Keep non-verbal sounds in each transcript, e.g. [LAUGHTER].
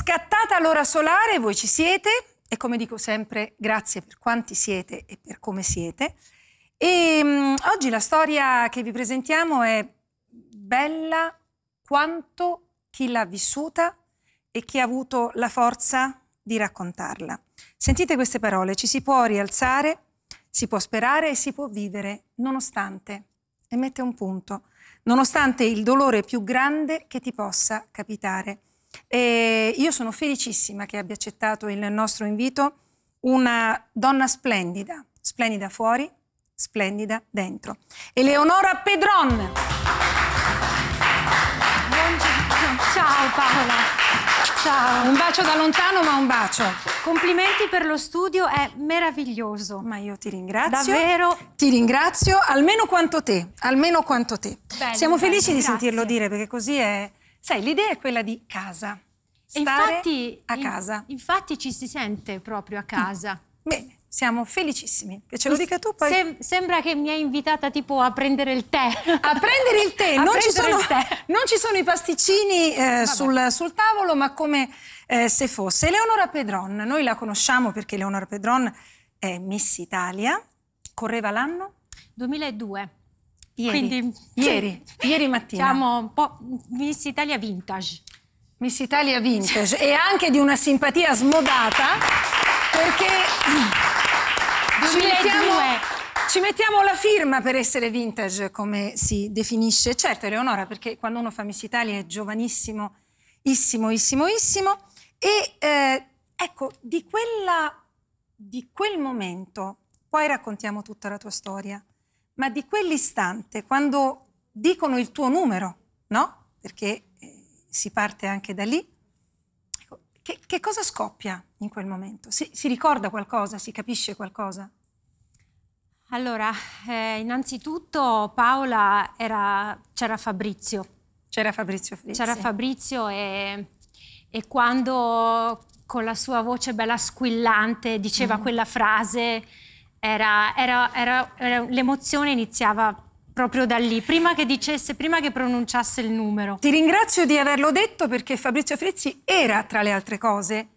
scattata l'ora solare, voi ci siete e come dico sempre, grazie per quanti siete e per come siete. E ehm, mh, oggi la storia che vi presentiamo è bella quanto chi l'ha vissuta e chi ha avuto la forza di raccontarla. Sentite queste parole, ci si può rialzare, si può sperare e si può vivere nonostante, e mette un punto, nonostante il dolore più grande che ti possa capitare. E io sono felicissima che abbia accettato il nostro invito, una donna splendida, splendida fuori, splendida dentro. Eleonora Pedron. Ciao Paola. Ciao. Un bacio da lontano, ma un bacio. Complimenti per lo studio, è meraviglioso. Ma io ti ringrazio. Davvero? Ti ringrazio, almeno quanto te, almeno quanto te. Bello, Siamo felici grazie. di sentirlo dire, perché così è, Sai, l'idea è quella di casa. Stare infatti, a casa. In, infatti ci si sente proprio a casa. Bene, siamo felicissimi. Che ce lo dica tu poi. Sem sembra che mi hai invitata tipo a prendere il tè. [LAUGHS] A prendere il tè, [LAUGHS] non, ci sono, il tè. [LAUGHS] non, ci sono, i pasticcini eh, sul, sul, tavolo, ma come eh, se fosse. Eleonora Pedron, noi la conosciamo perché Eleonora Pedron è Miss Italia, correva l'anno? 2002. Ieri. Quindi, ieri, ieri mattina. Siamo un po' Miss Italia Vintage. Miss Italia Vintage e anche di una simpatia smodata perché 2002. ci mettiamo, ci mettiamo la firma per essere vintage come si definisce. Certo, Eleonora, perché quando uno fa Miss Italia è giovanissimo, issimo, issimo, issimo. E eh, ecco, di, quella, di quel momento, poi raccontiamo tutta la tua storia ma di quell'istante, quando dicono il tuo numero, no? Perché eh, si parte anche da lì. Ecco, che, che, cosa scoppia in quel momento? Si, si ricorda qualcosa? Si capisce qualcosa? Allora, eh, innanzitutto Paola c'era Fabrizio. C'era Fabrizio Frizzi. C'era Fabrizio e, e, quando con la sua voce bella squillante diceva mm. quella frase era, era, era, era l'emozione iniziava proprio da lì, prima che dicesse, prima che pronunciasse il numero. Ti ringrazio di averlo detto perché Fabrizio Frizzi era, tra le altre cose,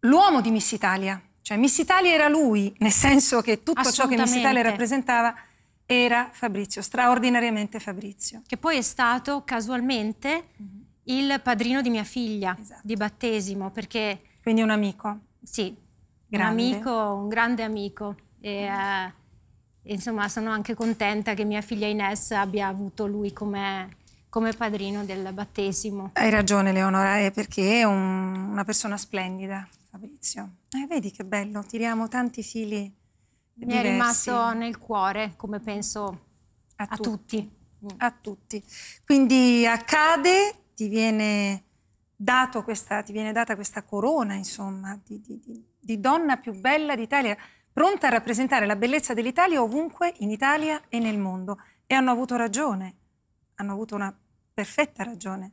l'uomo di Miss Italia. Cioè Miss Italia era lui, nel senso che tutto ciò che Miss Italia rappresentava era Fabrizio, straordinariamente Fabrizio. Che poi è stato casualmente mm -hmm. il padrino di mia figlia esatto. di battesimo, perché... Quindi un amico. Sì, grande. un amico, un grande amico. E, eh, insomma, sono anche contenta che mia figlia Ines abbia avuto lui come, come padrino del battesimo. Hai ragione, Leonora, è perché è un, una persona splendida, Fabrizio. Eh, vedi che bello, tiriamo tanti fili. Mi diversi. è rimasto nel cuore, come penso a, a tutti. tutti. A tutti. Quindi accade, ti viene, questa, ti viene data questa corona, insomma, di, di, di di donna più bella d'Italia, pronta a rappresentare la bellezza dell'Italia ovunque in Italia e nel mondo. E hanno avuto ragione, hanno avuto una perfetta ragione.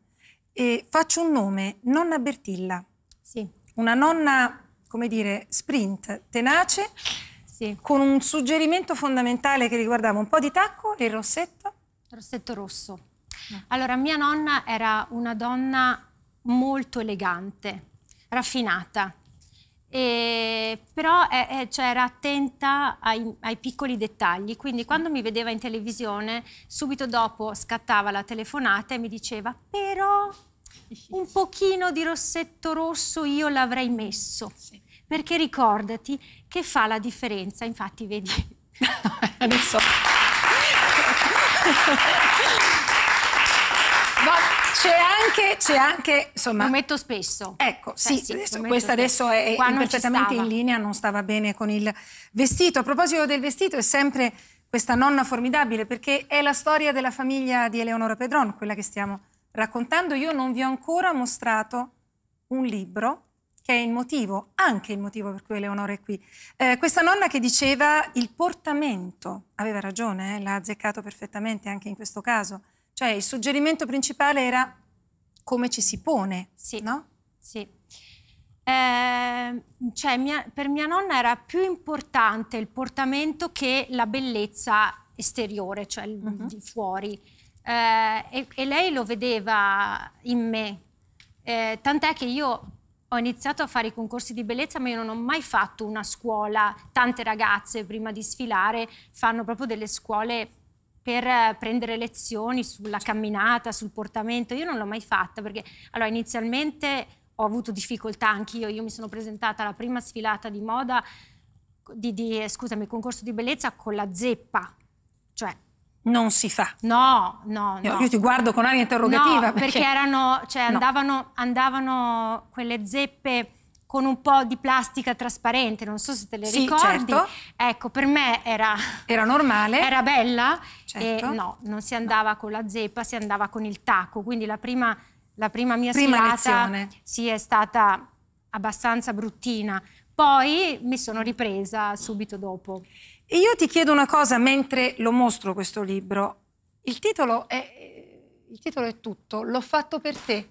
E faccio un nome, nonna Bertilla. Sì. Una nonna, come dire, sprint, tenace, sì. con un suggerimento fondamentale che riguardava un po' di tacco e il rossetto. Rossetto rosso. Allora, mia nonna era una donna molto elegante, raffinata, e, però eh, cioè era attenta ai, ai, piccoli dettagli, quindi quando mi vedeva in televisione, subito dopo scattava la telefonata e mi diceva però un pochino di rossetto rosso io l'avrei messo, sì. perché ricordati che fa la differenza, infatti vedi. [LAUGHS] Adesso... [LAUGHS] C'è anche, c'è anche, insomma... Lo metto spesso. Ecco, sì, sì, adesso, questa spesso. adesso è perfettamente in linea, non stava bene con il vestito. A proposito del vestito, è sempre questa nonna formidabile, perché è la storia della famiglia di Eleonora Pedron, quella che stiamo raccontando. Io non vi ho ancora mostrato un libro che è il motivo, anche il motivo per cui Eleonora è qui. Eh, questa nonna che diceva il portamento, aveva ragione, eh, l'ha azzeccato perfettamente anche in questo caso, cioè il suggerimento principale era come ci si pone, sì. no? Sì. Eh, cioè, mia, per mia nonna era più importante il portamento che la bellezza esteriore, cioè il, uh-huh. di fuori. Eh, e, e, lei lo vedeva in me. Eh, tant'è che io ho iniziato a fare i concorsi di bellezza, ma io non ho mai fatto una scuola. Tante ragazze prima di sfilare fanno proprio delle scuole per eh, prendere lezioni sulla camminata, sul portamento. Io non l'ho mai fatta perché allora, inizialmente ho avuto difficoltà anch'io. Io mi sono presentata alla prima sfilata di moda, di, di, scusami, concorso di bellezza con la zeppa. Cioè, non si fa. No, no, no. Io, ti guardo con aria interrogativa. No, perché, perché erano, cioè, no. Andavano, andavano quelle zeppe con un po' di plastica trasparente, non so se te le sì, ricordi. Certo. Ecco, per me era... Era normale. Era bella eh, certo. E no, non si andava no. con la zeppa, si andava con il tacco. Quindi la prima, la prima mia prima sfilata sì, è stata abbastanza bruttina. Poi mi sono ripresa subito dopo. E io ti chiedo una cosa mentre lo mostro questo libro. Il titolo è, eh, il titolo è tutto. L'ho fatto per te.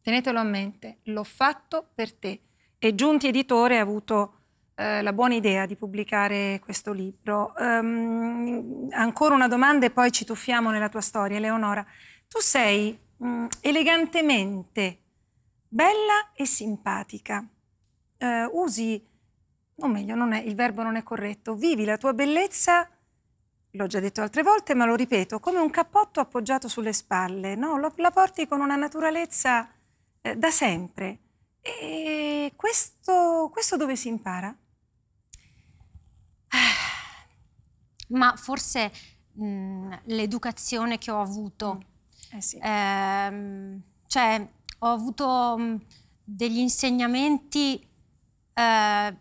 Tenetelo a mente. L'ho fatto per te. E Giunti Editore ha avuto eh, la buona idea di pubblicare questo libro. Um, ancora una domanda e poi ci tuffiamo nella tua storia, Eleonora. Tu sei um, elegantemente bella e simpatica. Uh, usi, o meglio, è, il verbo non è corretto, vivi la tua bellezza l'ho già detto altre volte, ma lo ripeto, come un cappotto appoggiato sulle spalle, no? la porti con una naturalezza eh, da sempre. E questo, questo dove si impara? ma forse mm, l'educazione che ho avuto. Mm. Eh sì. ehm, cioè, ho avuto mm, degli insegnamenti eh,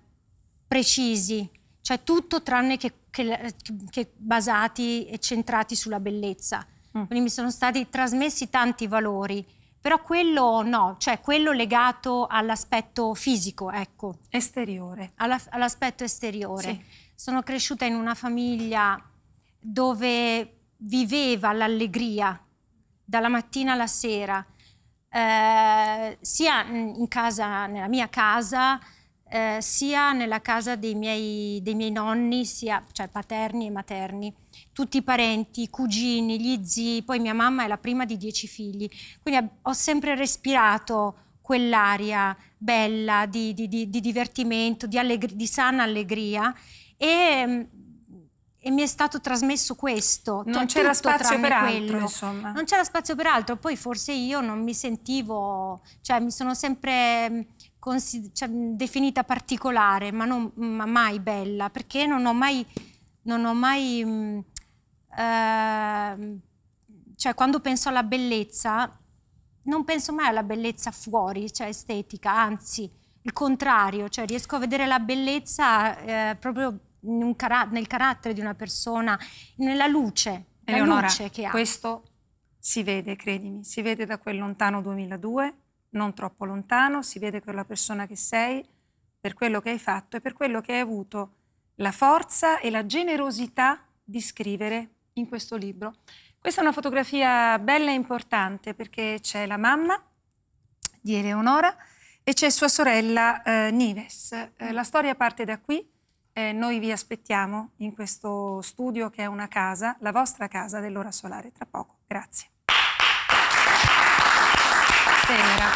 precisi, cioè tutto tranne che, che, che basati e centrati sulla bellezza. Mm. Quindi mi sono stati trasmessi tanti valori, però quello no, cioè quello legato all'aspetto fisico, ecco. Esteriore. all'aspetto esteriore. Sì. Sono cresciuta in una famiglia dove viveva l'allegria dalla mattina alla sera, eh, sia casa, nella mia casa, eh, sia nella casa dei miei, dei miei nonni, sia, cioè paterni e materni, tutti i parenti, i cugini, gli zii, poi mia mamma è la prima di dieci figli, quindi ho sempre respirato quell'aria bella di, di, di, di divertimento, di, sana allegria e, mm, e mi è stato trasmesso questo. Non cioè, c'era spazio per altro, insomma. Non c'era spazio per altro, poi forse io non mi sentivo, cioè mi sono sempre mm, cioè, mm, definita particolare, ma, non, ma mai bella, perché non ho mai... Non ho mai mh, eh, cioè quando penso alla bellezza, non penso mai alla bellezza fuori, cioè estetica, anzi il contrario, cioè riesco a vedere la bellezza eh, proprio cara- nel carattere di una persona, nella luce, Eleonora, luce che ha. Questo si vede, credimi, si vede da quel lontano 2002, non troppo lontano, si vede per la persona che sei, per quello che hai fatto e per quello che hai avuto la forza e la generosità di scrivere in questo libro. Questa è una fotografia bella e importante perché c'è la mamma di Eleonora e c'è sua sorella eh, Nives. Eh, la storia parte da qui, eh, noi vi aspettiamo in questo studio che è una casa, la vostra casa dell'ora solare. Tra poco, grazie. Tenera.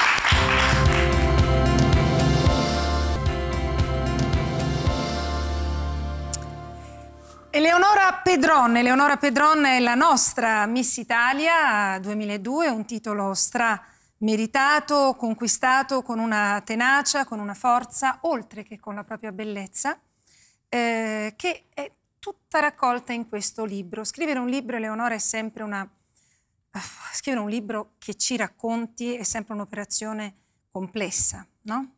Eleonora Pedron, Eleonora Pedron è la nostra Miss Italia 2002, un titolo strameritato, conquistato con una tenacia, con una forza, oltre che con la propria bellezza eh, che è tutta raccolta in questo libro. Scrivere un libro, Eleonora, è sempre una... Ah, scrivere un libro che ci racconti è sempre un'operazione complessa, no?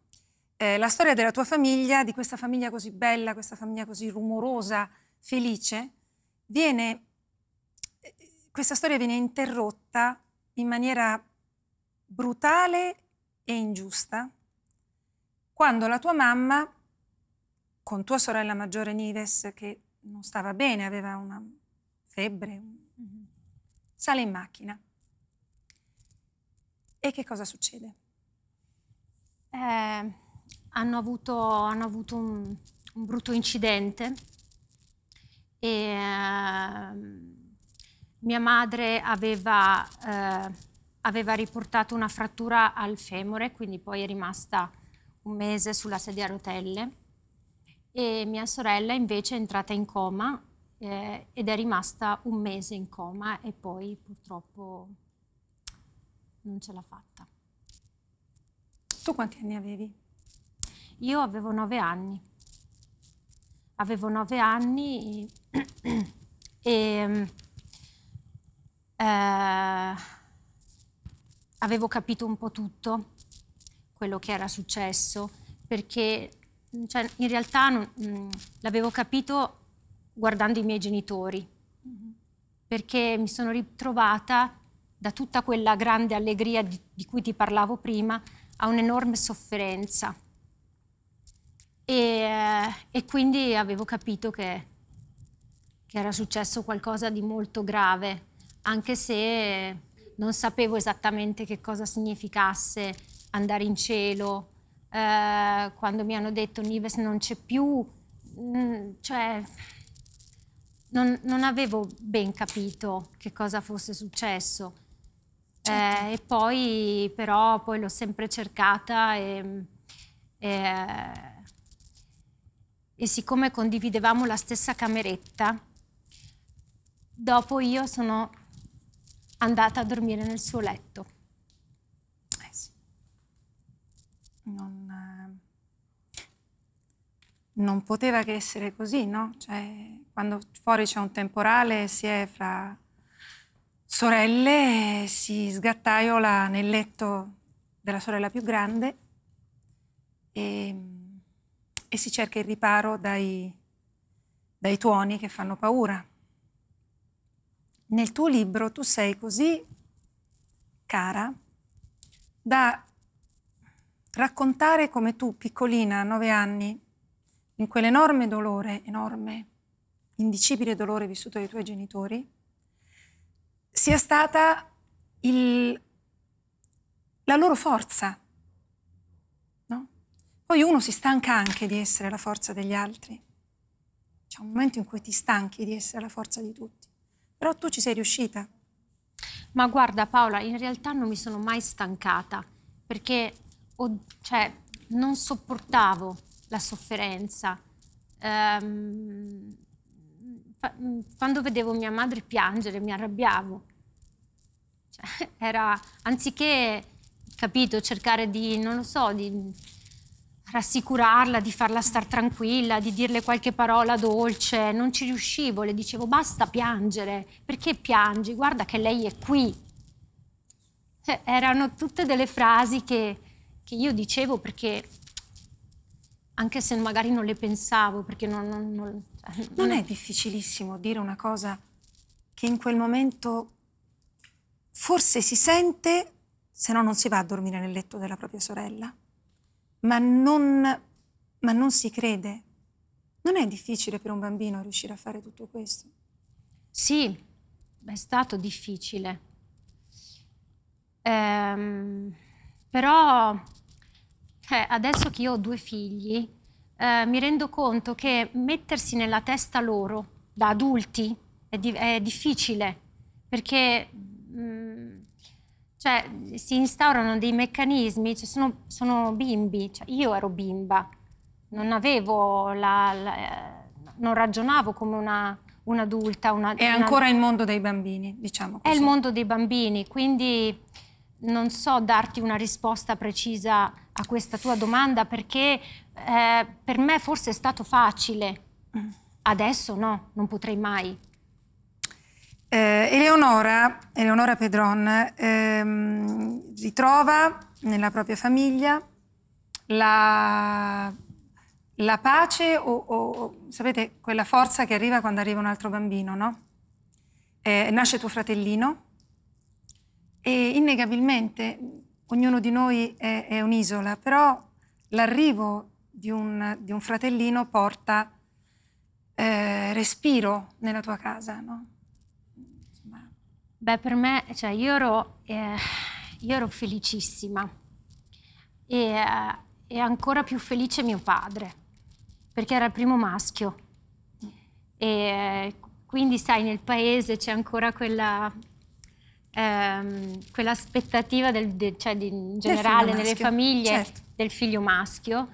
Eh, la storia della tua famiglia, di questa famiglia così bella, questa famiglia così rumorosa, felice, viene, eh, questa storia viene interrotta in maniera brutale e ingiusta quando la tua mamma con tua sorella maggiore Nives che non stava bene, aveva una febbre, mm-hmm. sale in macchina. E che cosa succede? Eh, hanno avuto, hanno avuto un, un, brutto incidente e eh, mia madre aveva, eh, aveva, riportato una frattura al femore, quindi poi è rimasta un mese sulla sedia a rotelle e mia sorella invece è entrata in coma eh, ed è rimasta un mese in coma e poi purtroppo non ce l'ha fatta. Tu quanti anni avevi? Io avevo nove anni. Avevo nove anni e, [CLEARS THROAT] e eh, avevo capito un po' tutto quello che era successo perché Mm, cioè, in realtà non, mh, mm, l'avevo capito guardando i miei genitori, mm-hmm. perché mi sono ritrovata da tutta quella grande allegria di, di cui ti parlavo prima a un'enorme sofferenza. E, eh, e quindi avevo capito che, che, era successo qualcosa di molto grave, anche se non sapevo esattamente che cosa significasse andare in cielo, eh, quando mi hanno detto Nives non c'è più, mm, cioè non, non, avevo ben capito che cosa fosse successo. Certo. Eh, e poi però poi l'ho sempre cercata e, e, e, siccome condividevamo la stessa cameretta, dopo io sono andata a dormire nel suo letto. Eh sì. non, non poteva che essere così, no? Cioè, quando fuori c'è un temporale si è fra sorelle, si sgattaiola nel letto della sorella più grande e, e si cerca il riparo dai, dai tuoni che fanno paura. Nel tuo libro tu sei così cara da raccontare come tu, piccolina, a nove anni, in quell'enorme dolore, enorme, indicibile dolore vissuto dai tuoi genitori, sia stata il, la loro forza. No? Poi uno si stanca anche di essere la forza degli altri. C'è un momento in cui ti stanchi di essere la forza di tutti, però tu ci sei riuscita. Ma guarda Paola, in realtà non mi sono mai stancata perché cioè, non sopportavo la sofferenza. Um, quando vedevo mia madre piangere mi arrabbiavo. Cioè, [LAUGHS] era, anziché, capito, cercare di, non lo so, di rassicurarla, di farla star tranquilla, di dirle qualche parola dolce, non ci riuscivo, le dicevo basta piangere, perché piangi? Guarda che lei è qui. Eh, erano tutte delle frasi che, che io dicevo perché anche se magari non le pensavo, perché non... Non, non, cioè, non, non è difficilissimo dire una cosa che in quel momento forse si sente, se no non si va a dormire nel letto della propria sorella, ma non, ma non si crede. Non è difficile per un bambino riuscire a fare tutto questo? Sì, è stato difficile. Ehm, però cioè, adesso che io ho due figli, eh, mi rendo conto che mettersi nella testa loro da adulti è, di è difficile, perché mh, mm, cioè, si instaurano dei meccanismi, cioè sono, sono, bimbi, cioè, io ero bimba, non avevo la, la eh, non ragionavo come una, un'adulta. Una, è ancora il mondo dei bambini, diciamo così. È il mondo dei bambini, quindi non so darti una risposta precisa a questa tua domanda perché eh, per me forse è stato facile, adesso no, non potrei mai. Eh, Eleonora, Eleonora Pedron ehm, ritrova nella propria famiglia la, la pace o, o, sapete, quella forza che arriva quando arriva un altro bambino, no? Eh, nasce tuo fratellino e innegabilmente ognuno di noi è, è un'isola, però l'arrivo di un, di un, fratellino porta eh, respiro nella tua casa, no? Insomma. Beh, per me, cioè, io ero, eh, io ero felicissima e, eh, e, ancora più felice mio padre, perché era il primo maschio. E quindi, sai, nel paese c'è ancora quella, ehm, quell'aspettativa del, de, cioè di, in generale nelle maschio. famiglie certo. del figlio maschio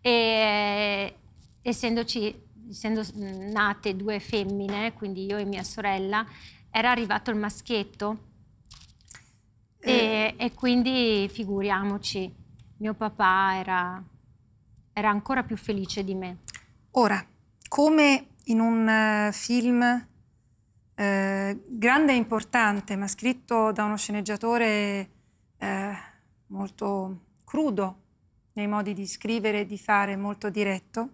e essendoci essendo nate due femmine, quindi io e mia sorella, era arrivato il maschietto e, eh. e, quindi figuriamoci, mio papà era, era ancora più felice di me. Ora, come in un eh, film eh, grande e importante, ma scritto da uno sceneggiatore eh, molto crudo nei modi di scrivere e di fare, molto diretto,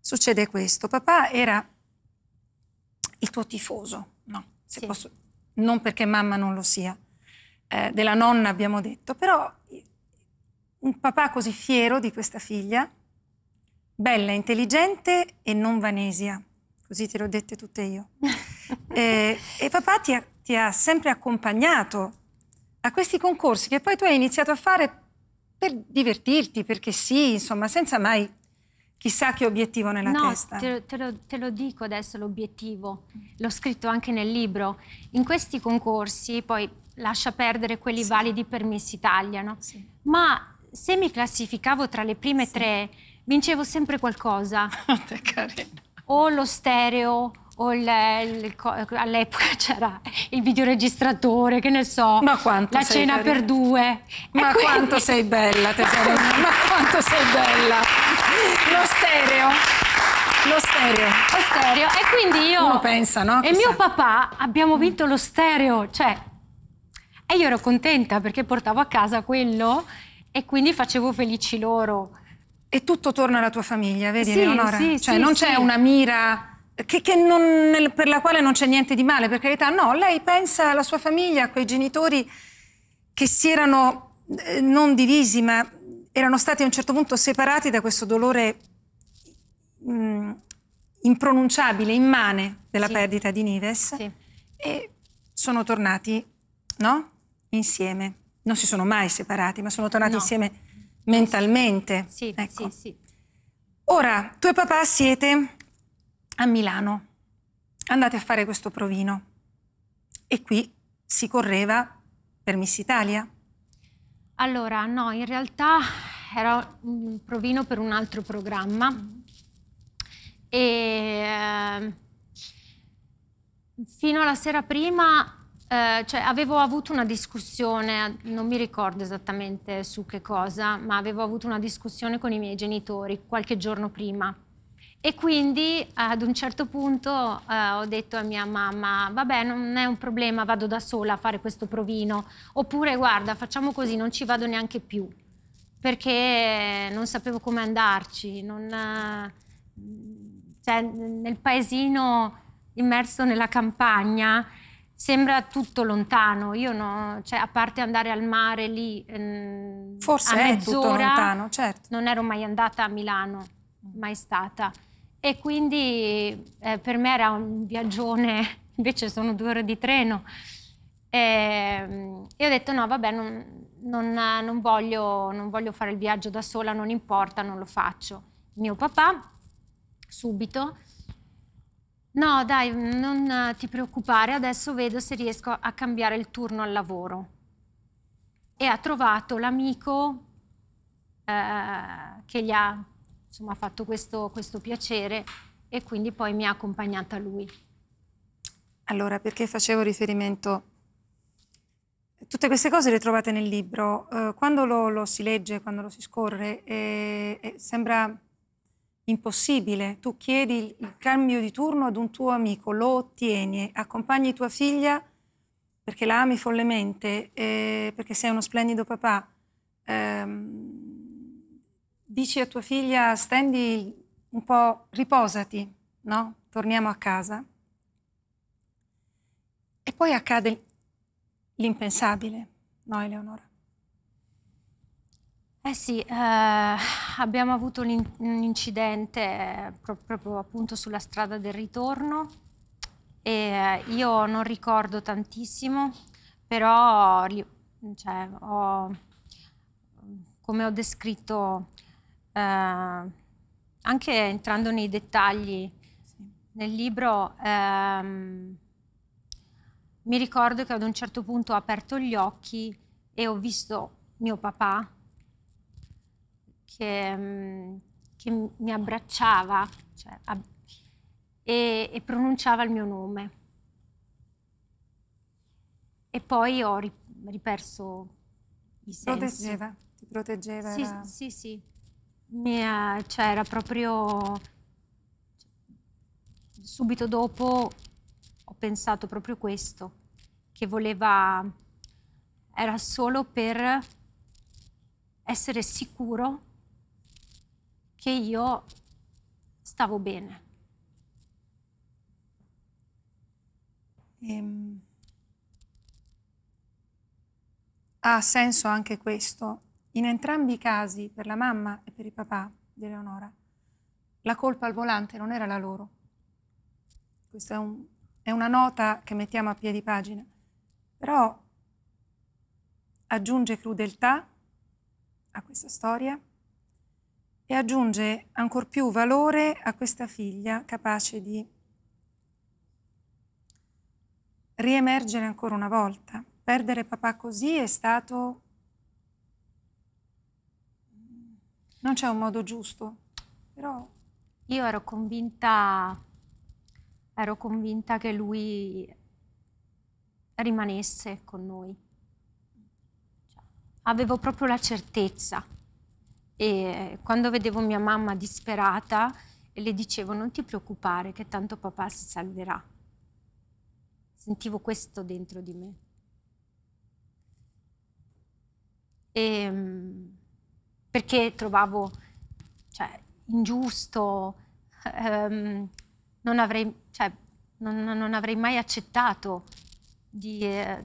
succede questo. Papà era il tuo tifoso, no? Sì. Posso, non perché mamma non lo sia, eh, della nonna abbiamo detto, però un papà così fiero di questa figlia, bella, intelligente e non vanesia così te l'ho dette tutte io. [LAUGHS] e, e, papà ti ha, ti ha sempre accompagnato a questi concorsi che poi tu hai iniziato a fare per divertirti, perché sì, insomma, senza mai chissà che obiettivo nella no, testa. Te, te, lo, te lo dico adesso l'obiettivo, l'ho scritto anche nel libro. In questi concorsi, poi lascia perdere quelli sì. validi per Miss Italia, no? Sì. Ma se mi classificavo tra le prime sì. tre, vincevo sempre qualcosa. Oh, [LAUGHS] te carino o lo stereo o il, il, all'epoca [LAUGHS] c'era il videoregistratore, che ne so, ma quanto la cena bella. per due. Ma quindi... quanto sei bella, tesoro mio, ma quanto sei bella. Lo stereo. Lo stereo. Lo stereo. E quindi io... Uno pensa, no? E mio papà abbiamo vinto lo stereo, cioè... E io ero contenta perché portavo a casa quello e quindi facevo felici loro e tutto torna alla tua famiglia, vedi sì, Eleonora? Sì, cioè sì, non c'è sì. una mira che, che non, per la quale non c'è niente di male, per carità, no, lei pensa alla sua famiglia, a quei genitori che si erano eh, non divisi, ma erano stati a un certo punto separati da questo dolore mh, mm, impronunciabile, immane della sì. perdita di Nives sì. e sono tornati no? insieme. Non si sono mai separati, ma sono tornati no. insieme Mentalmente? Sì, ecco. sì, sì. Ora, tu e papà siete a Milano, andate a fare questo provino e qui si correva per Miss Italia? Allora, no, in realtà era un provino per un altro programma e ehm, fino alla sera prima eh, cioè, avevo avuto una discussione, eh, non mi ricordo esattamente su che cosa, ma avevo avuto una discussione con i miei genitori qualche giorno prima. E quindi ad un certo punto eh, ho detto a mia mamma, vabbè non è un problema, vado da sola a fare questo provino, oppure guarda facciamo così, non ci vado neanche più, perché non sapevo come andarci, non, eh, cioè, nel paesino immerso nella campagna sembra tutto lontano, io no, cioè, a parte andare al mare lì ehm, Forse è tutto lontano, certo. Non ero mai andata a Milano, mai stata. E quindi eh, per me era un viaggione, [LAUGHS] invece sono due ore di treno. E, ehm, e ho detto no, vabbè, non, non, non, voglio, non voglio fare il viaggio da sola, non importa, non lo faccio. Mio papà subito No, dai, non eh, ti preoccupare, adesso vedo se riesco a cambiare il turno al lavoro. E ha trovato l'amico eh, che gli ha insomma, fatto questo, questo piacere e quindi poi mi ha accompagnata lui. Allora, perché facevo riferimento Tutte queste cose le trovate nel libro. Eh, quando lo, lo, si legge, quando lo si scorre, eh, eh, sembra impossibile. Tu chiedi il cambio di turno ad un tuo amico, lo ottieni, accompagni tua figlia perché la ami follemente, eh, perché sei uno splendido papà. Eh, dici a tua figlia stendi un po', riposati, no? Torniamo a casa. E poi accade l'impensabile, no Eleonora? Eh sì, eh, abbiamo avuto un incidente eh, proprio appunto sulla strada del ritorno e eh, io non ricordo tantissimo, però cioè, ho, come ho descritto eh, anche entrando nei dettagli sì. nel libro, ehm, mi ricordo che ad un certo punto ho aperto gli occhi e ho visto mio papà che, mm, che mi abbracciava cioè, ab- e, e, pronunciava il mio nome. E poi ho ri- riperso i sensi. Proteggeva, ti proteggeva? Sì, era... sì, sì. Mia, eh, cioè, era proprio... Cioè, subito dopo ho pensato proprio questo, che voleva... Era solo per essere sicuro che io stavo bene. Ehm. Ha senso anche questo. In entrambi i casi, per la mamma e per il papà di Eleonora, la colpa al volante non era la loro. Questa è, un, è una nota che mettiamo a piedi pagina. Però aggiunge crudeltà a questa storia aggiunge ancor più valore a questa figlia capace di riemergere ancora una volta. Perdere papà così è stato... Non c'è un modo giusto, però... Io ero convinta, ero convinta che lui rimanesse con noi. Cioè, avevo proprio la certezza e quando vedevo mia mamma disperata le dicevo non ti preoccupare che tanto papà si salverà. Sentivo questo dentro di me. E, ehm, perché trovavo cioè, ingiusto, ehm, non, avrei, cioè, non, non, avrei, mai accettato di eh,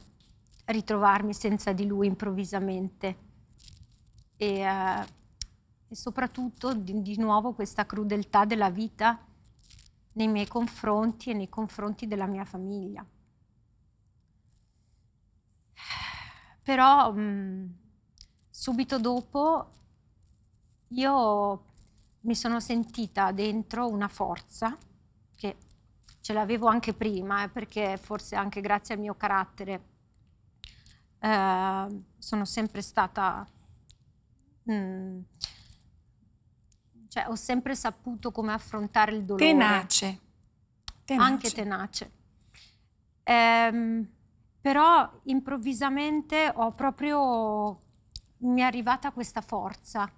ritrovarmi senza di lui improvvisamente. E, eh, e soprattutto di, di nuovo questa crudeltà della vita nei miei confronti e nei confronti della mia famiglia. Però mh, mm, subito dopo io mi sono sentita dentro una forza che ce l'avevo anche prima, eh, perché forse anche grazie al mio carattere eh, sono sempre stata mh, mm, cioè, ho sempre saputo come affrontare il dolore. Tenace. tenace. Anche tenace. Ehm, però improvvisamente ho proprio... mi è arrivata questa forza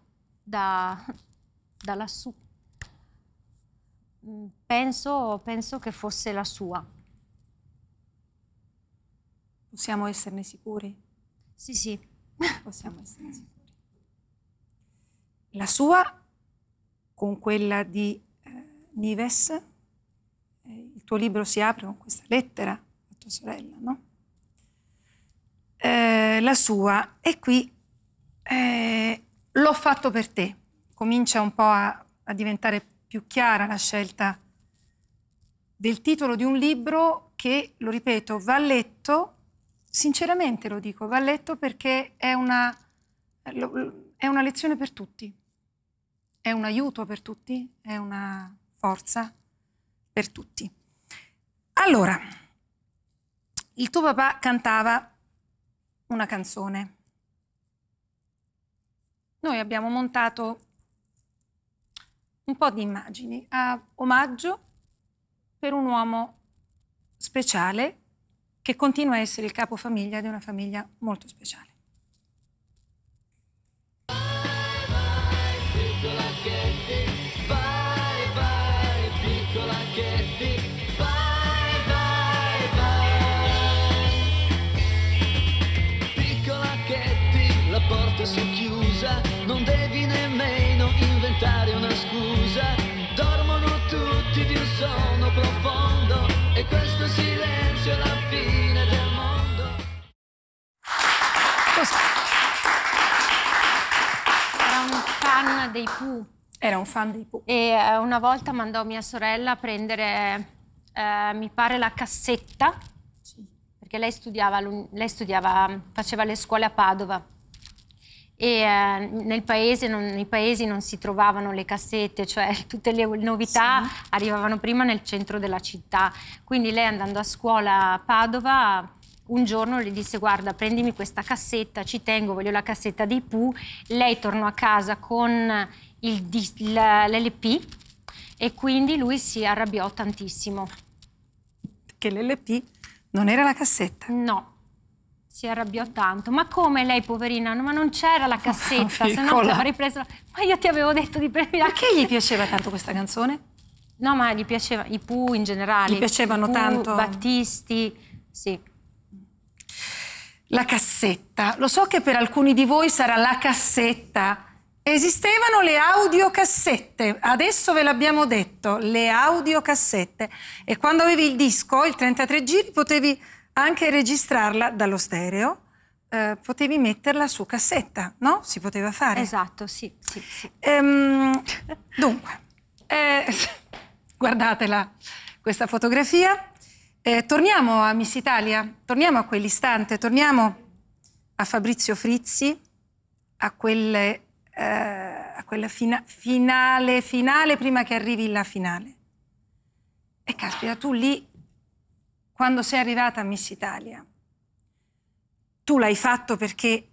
da, [LAUGHS] da lassù. Mm, penso, penso che fosse la sua. Possiamo esserne sicuri? Sì, sì. Possiamo esserne sicuri. La sua con quella di eh, Nives. Eh, il tuo libro si apre con questa lettera a tua sorella, no? Eh, la sua, e qui eh, l'ho fatto per te. Comincia un po' a, a diventare più chiara la scelta del titolo di un libro che, lo ripeto, va letto, sinceramente lo dico, va letto perché è una, è una lezione per tutti. È un aiuto per tutti, è una forza per tutti. Allora, il tuo papà cantava una canzone. Noi abbiamo montato un po' di immagini a omaggio per un uomo speciale che continua a essere il capo famiglia di una famiglia molto speciale. sonno profondo e questo silenzio è la fine del mondo. Era un fan dei Pooh. Era un fan dei Pooh. E eh, una volta mandò mia sorella a prendere, eh, mi pare, la cassetta, sì. perché lei studiava, lei studiava, faceva le scuole a Padova e eh, nel paese, non, nei paesi non si trovavano le cassette, cioè [LAUGHS] tutte le novità sì. arrivavano prima nel centro della città. Quindi lei andando a scuola a Padova un giorno le disse guarda prendimi questa cassetta, ci tengo, voglio la cassetta dei Pooh. Lei tornò a casa con l'LP e quindi lui si arrabbiò tantissimo. Che l'LP non era la cassetta? No, si arrabbiò tanto. Ma come lei, poverina? ma non c'era la oh, cassetta, se no ti avrei preso... Ma io ti avevo detto di prenderla. Perché gli piaceva tanto questa canzone? No, ma gli piaceva, i Pooh in generale. Gli piacevano Pooh, tanto? Battisti, sì. La cassetta. Lo so che per alcuni di voi sarà la cassetta. Esistevano le audiocassette, adesso ve l'abbiamo detto, le audiocassette. E quando avevi il disco, il 33 giri, potevi anche registrarla dallo stereo, eh, potevi metterla su cassetta, no? Si poteva fare. Esatto, sì. sì, sì. Ehm, dunque, eh, [LAUGHS] guardatela questa fotografia. Eh, torniamo a Miss Italia, torniamo a quell'istante, torniamo a Fabrizio Frizzi, a, quelle, eh, a quella fina, finale, finale, prima che arrivi la finale. E caspita, tu lì quando sei arrivata a Miss Italia, tu l'hai fatto perché,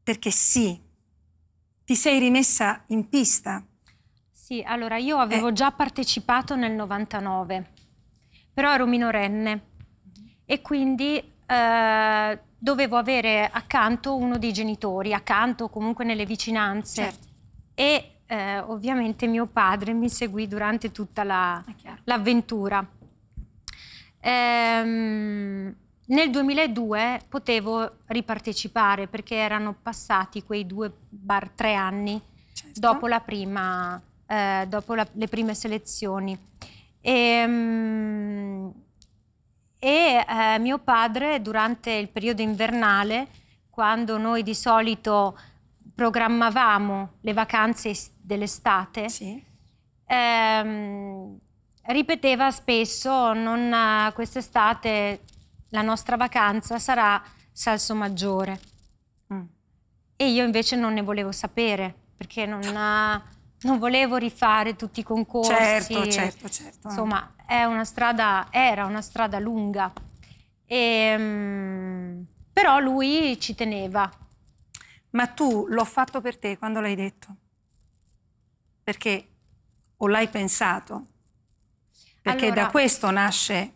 perché sì, ti sei rimessa in pista. Sì, allora io avevo eh. già partecipato nel 99, però ero minorenne mm-hmm. e quindi eh, dovevo avere accanto uno dei genitori, accanto comunque nelle vicinanze. Certo. E eh, ovviamente mio padre mi seguì durante tutta l'avventura. Ehm, nel 2002 potevo ripartecipare perché erano passati quei due bar tre anni certo. dopo, prima, eh, dopo la, le prime selezioni. E, ehm, e eh, mio padre durante il periodo invernale, quando noi di solito programmavamo le vacanze dell'estate, sì. ehm, ripeteva spesso, non, eh, quest'estate la nostra vacanza sarà Salso Maggiore. Mm. E io invece non ne volevo sapere, perché non, eh, non volevo rifare tutti i concorsi. Certo, certo, certo. Insomma, una strada, era una strada lunga. E, ehm, però lui ci teneva. Ma tu l'ho fatto per te, quando l'hai detto? Perché o l'hai pensato perché allora, da questo nasce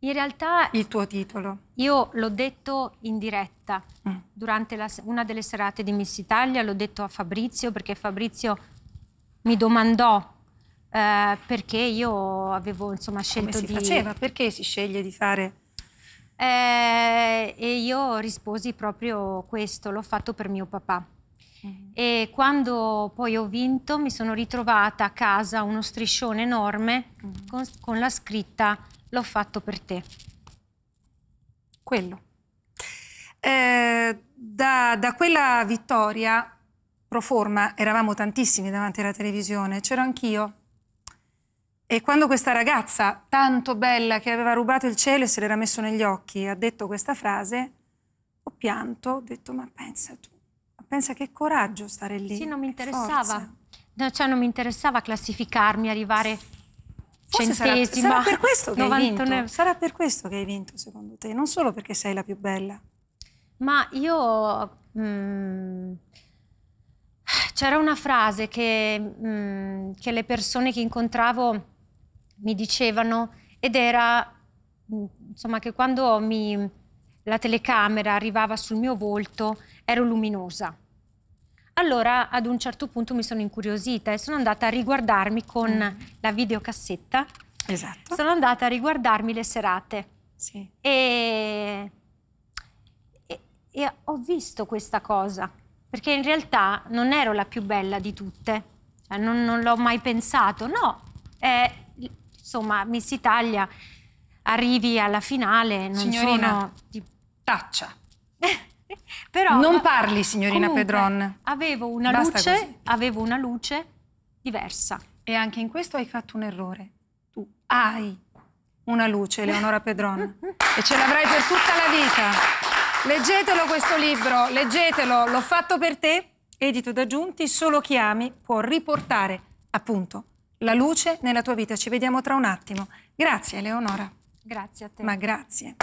in realtà, il tuo titolo. Io l'ho detto in diretta mm. durante la, una delle serate di Miss Italia, l'ho detto a Fabrizio perché Fabrizio mi domandò eh, perché io avevo insomma scelto Come si di... faceva? Perché si sceglie di fare... Eh, e io risposi proprio questo, l'ho fatto per mio papà. E quando poi ho vinto mi sono ritrovata a casa uno striscione enorme mm. con, con la scritta L'ho fatto per te. Quello. Eh, da, da, quella vittoria pro forma eravamo tantissimi davanti alla televisione, c'ero anch'io. E quando questa ragazza, tanto bella, che aveva rubato il cielo e se l'era messo negli occhi, ha detto questa frase, ho pianto, ho detto ma pensa tu, Pensa che coraggio stare lì. Sì, non mi interessava. No, cioè non mi interessava classificarmi, arrivare Forse centesima. Sarà, sarà, per questo che hai vinto. Sarà per questo che hai vinto, secondo te, non solo perché sei la più bella. Ma io... Mh, mm, c'era una frase che, mh, mm, che le persone che incontravo mi dicevano ed era, mh, mm, insomma, che quando mi la telecamera arrivava sul mio volto, ero luminosa. Allora ad un certo punto mi sono incuriosita e sono andata a riguardarmi con mm. la videocassetta. Esatto. Sono andata a riguardarmi le serate. Sì. E, e, e ho visto questa cosa, perché in realtà non ero la più bella di tutte, cioè, non, non l'ho mai pensato, no, È, insomma Miss Italia arrivi alla finale, non Signorina, sono taccia. [LAUGHS] Però, non parli, signorina comunque, Pedron. Avevo una, luce, avevo una luce diversa. E anche in questo hai fatto un errore. Tu hai una luce, Leonora Pedron, e ce l'avrai per tutta la vita. Leggetelo questo libro, leggetelo, l'ho fatto per te, edito da Giunti, solo chi ami può riportare, appunto, la luce nella tua vita. Ci vediamo tra un attimo. Grazie Leonora. Grazie a te. Ma grazie.